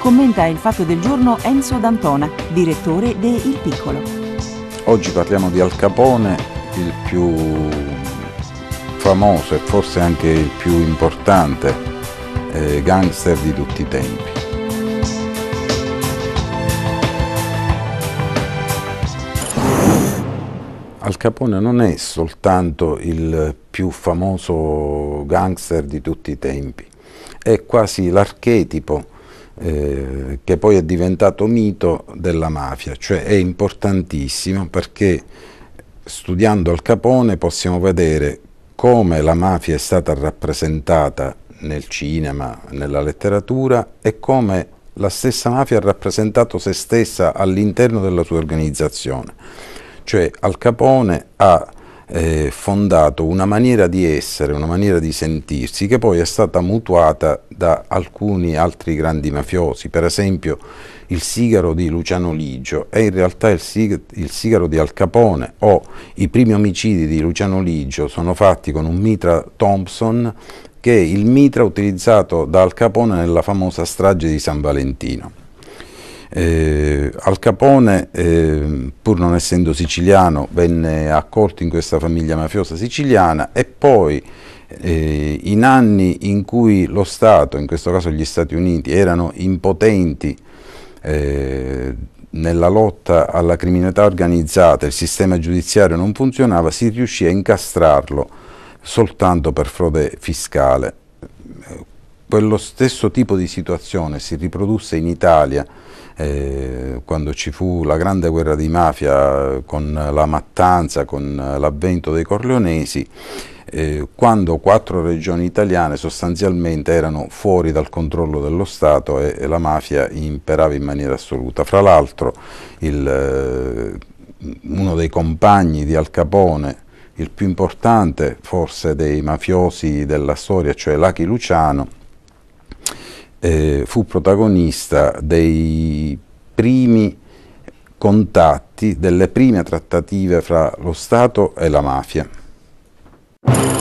Commenta il fatto del giorno Enzo D'Antona, direttore de Il Piccolo. Oggi parliamo di Al Capone, il più famoso e forse anche il più importante eh, gangster di tutti i tempi. Al Capone non è soltanto il più famoso gangster di tutti i tempi, è quasi l'archetipo eh, che poi è diventato mito della mafia, cioè è importantissimo perché studiando Al Capone possiamo vedere come la mafia è stata rappresentata nel cinema, nella letteratura e come la stessa mafia ha rappresentato se stessa all'interno della sua organizzazione. Cioè Al Capone ha eh, fondato una maniera di essere, una maniera di sentirsi che poi è stata mutuata da alcuni altri grandi mafiosi, per esempio il sigaro di Luciano Ligio è in realtà il, sig- il sigaro di Al Capone o i primi omicidi di Luciano Ligio sono fatti con un mitra Thompson che è il mitra utilizzato da Al Capone nella famosa strage di San Valentino. Eh, Al Capone, eh, pur non essendo siciliano, venne accolto in questa famiglia mafiosa siciliana e poi eh, in anni in cui lo Stato, in questo caso gli Stati Uniti, erano impotenti eh, nella lotta alla criminalità organizzata, il sistema giudiziario non funzionava, si riuscì a incastrarlo soltanto per frode fiscale quello stesso tipo di situazione si riprodusse in Italia eh, quando ci fu la grande guerra di mafia con la mattanza, con l'avvento dei corleonesi, eh, quando quattro regioni italiane sostanzialmente erano fuori dal controllo dello Stato e, e la mafia imperava in maniera assoluta. Fra l'altro eh, uno dei compagni di Al Capone, il più importante forse dei mafiosi della storia, cioè Lachi Luciano, eh, fu protagonista dei primi contatti, delle prime trattative fra lo Stato e la mafia.